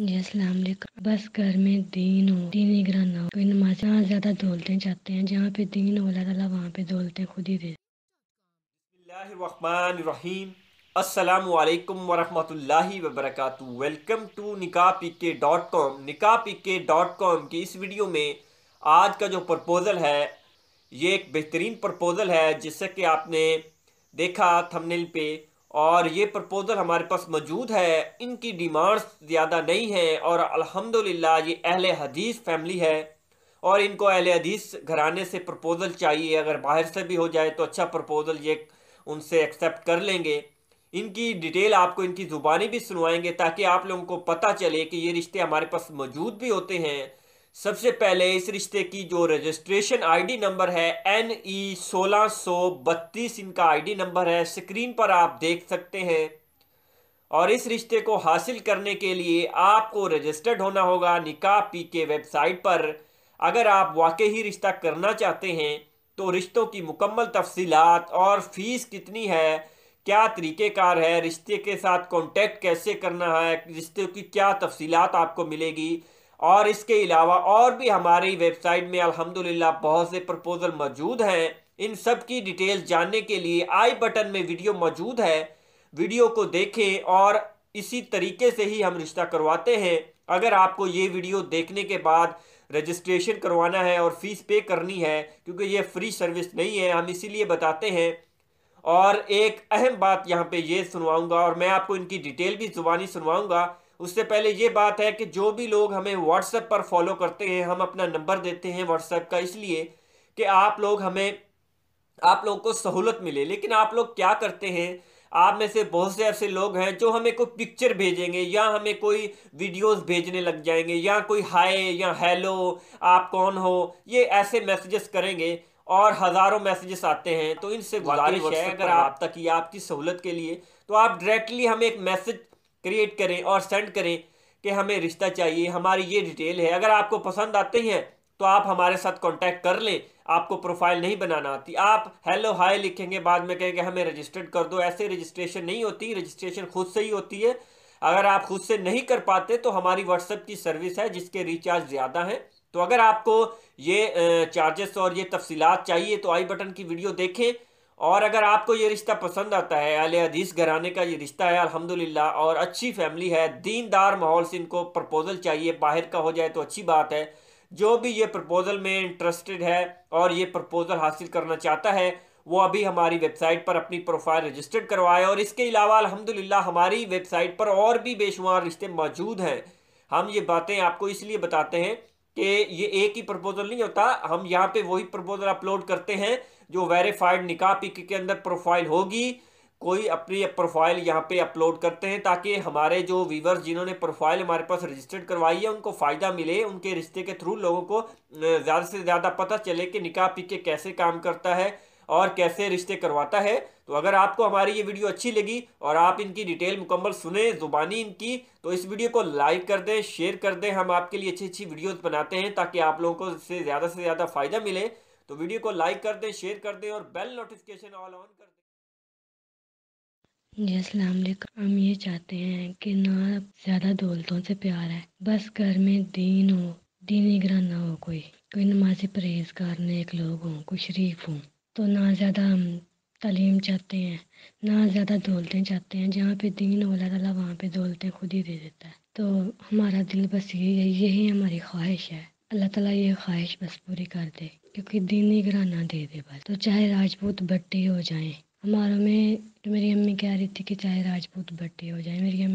बस घर में दीन हो दीन निगरान ना हो कोई नमाज जहाँ ज़्यादा धोलते चाहते हैं जहाँ पे दीन हो अल्लाह ताला वहाँ पे धोलते खुद ही दे अस्सलाम वालेकुम वरहमतुल्लाहि वबरकू welcome to Nika P K dot com Nika P K dot com की इस वीडियो में आज का जो प्रपोज़ल है ये एक बेहतरीन प्रपोज़ल है जिससे कि आपने देखा थंबनेल पे और ये प्रपोज़ल हमारे पास मौजूद है इनकी डिमांड्स ज़्यादा नहीं हैं और अल्हम्दुलिल्लाह ये अहल हदीस फैमिली है और इनको अहले हदीस घराने से प्रपोज़ल चाहिए अगर बाहर से भी हो जाए तो अच्छा प्रपोज़ल ये उनसे एक्सेप्ट कर लेंगे इनकी डिटेल आपको इनकी ज़ुबानी भी सुनवाएंगे ताकि आप लोगों को पता चले कि ये रिश्ते हमारे पास मौजूद भी होते हैं सबसे पहले इस रिश्ते की जो रजिस्ट्रेशन आईडी नंबर है एन ई e सोलह सौ बत्तीस इनका आईडी नंबर है स्क्रीन पर आप देख सकते हैं और इस रिश्ते को हासिल करने के लिए आपको रजिस्टर्ड होना होगा निकाह पी के वेबसाइट पर अगर आप वाकई ही रिश्ता करना चाहते हैं तो रिश्तों की मुकम्मल तफसीलात और फीस कितनी है क्या तरीक़ेकार है रिश्ते के साथ कॉन्टैक्ट कैसे करना है रिश्ते की क्या तफसीलात आपको मिलेगी और इसके अलावा और भी हमारी वेबसाइट में अल्हम्दुलिल्लाह बहुत से प्रपोज़ल मौजूद हैं इन सब की डिटेल जानने के लिए आई बटन में वीडियो मौजूद है वीडियो को देखें और इसी तरीके से ही हम रिश्ता करवाते हैं अगर आपको ये वीडियो देखने के बाद रजिस्ट्रेशन करवाना है और फीस पे करनी है क्योंकि ये फ्री सर्विस नहीं है हम इसीलिए बताते हैं और एक अहम बात यहाँ पे ये सुनवाऊंगा और मैं आपको इनकी डिटेल भी ज़ुबानी सुनवाऊंगा उससे पहले ये बात है कि जो भी लोग हमें व्हाट्सएप पर फॉलो करते हैं हम अपना नंबर देते हैं व्हाट्सएप का इसलिए कि आप लोग हमें आप लोगों को सहूलत मिले लेकिन आप लोग क्या करते हैं आप में से बहुत से ऐसे लोग हैं जो हमें कोई पिक्चर भेजेंगे या हमें कोई वीडियोस भेजने लग जाएंगे या कोई हाय या हेलो आप कौन हो ये ऐसे मैसेजेस करेंगे और हज़ारों मैसेजेस आते हैं तो इनसे गुजारिश है अगर आप तक ये आपकी सहूलत के लिए तो आप डायरेक्टली हमें एक मैसेज क्रिएट करें और सेंड करें कि हमें रिश्ता चाहिए हमारी ये डिटेल है अगर आपको पसंद आते हैं तो आप हमारे साथ कांटेक्ट कर लें आपको प्रोफाइल नहीं बनाना आती आप हेलो हाय लिखेंगे बाद में कहेंगे हमें रजिस्टर्ड कर दो ऐसे रजिस्ट्रेशन नहीं होती रजिस्ट्रेशन खुद से ही होती है अगर आप खुद से नहीं कर पाते तो हमारी व्हाट्सएप की सर्विस है जिसके रिचार्ज ज़्यादा हैं तो अगर आपको ये चार्जेस और ये तफसीलात चाहिए तो आई बटन की वीडियो देखें और अगर आपको ये रिश्ता पसंद आता है अल हदीस घराने का ये रिश्ता है अल्हम्दुलिल्लाह और अच्छी फैमिली है दीनदार माहौल से इनको प्रपोज़ल चाहिए बाहर का हो जाए तो अच्छी बात है जो भी ये प्रपोज़ल में इंटरेस्टेड है और ये प्रपोज़ल हासिल करना चाहता है वो अभी हमारी वेबसाइट पर अपनी प्रोफाइल रजिस्टर्ड करवाए और इसके अलावा अलहमदिल्ला हमारी वेबसाइट पर और भी बेशुमार रिश्ते मौजूद हैं हम ये बातें आपको इसलिए बताते हैं कि ये एक ही प्रपोजल नहीं होता हम यहाँ पे वही प्रपोजल अपलोड करते हैं जो वेरीफाइड निका पिक के अंदर प्रोफाइल होगी कोई अपनी प्रोफाइल यहाँ पे अपलोड करते हैं ताकि हमारे जो व्यूवर्स जिन्होंने प्रोफाइल हमारे पास रजिस्टर्ड करवाई है उनको फ़ायदा मिले उनके रिश्ते के थ्रू लोगों को ज़्यादा से ज़्यादा पता चले कि निका पिक कैसे काम करता है और कैसे रिश्ते करवाता है तो अगर आपको हमारी ये वीडियो अच्छी लगी और आप इनकी डिटेल मुकम्मल सुने ज़ुबानी इनकी तो इस वीडियो को लाइक कर दें शेयर कर दें हम आपके लिए अच्छी अच्छी वीडियोस बनाते हैं ताकि आप लोगों को इससे ज़्यादा से ज़्यादा फ़ायदा मिले तो वीडियो को लाइक कर दें शेयर कर दें और बेल नोटिफिकेशन ऑल ऑन कर दें जी असलकम हम ये चाहते हैं कि ना ज़्यादा दौलतों से प्यार है बस घर में दीन हो दीन निगरान ना हो कोई कोई नमाजी परहेजगार नेक लोग हों कोई शरीफ हों तो ना ज़्यादा तलीम चाहते हैं ना ज़्यादा दौलते चाहते हैं जहाँ पे दीन वाला ताला वहाँ पे दौलते खुद ही दे देता है तो हमारा दिल बस यही है यही हमारी ख्वाहिश है अल्लाह ताला ये ख्वाहिश बस पूरी कर दे क्योंकि ही घराना दे दे बस तो चाहे राजपूत बट्टे हो जाए हमारों में तो मेरी अम्मी कह रही थी कि चाहे राजपूत बट्टे हो जाए मेरी अम्मी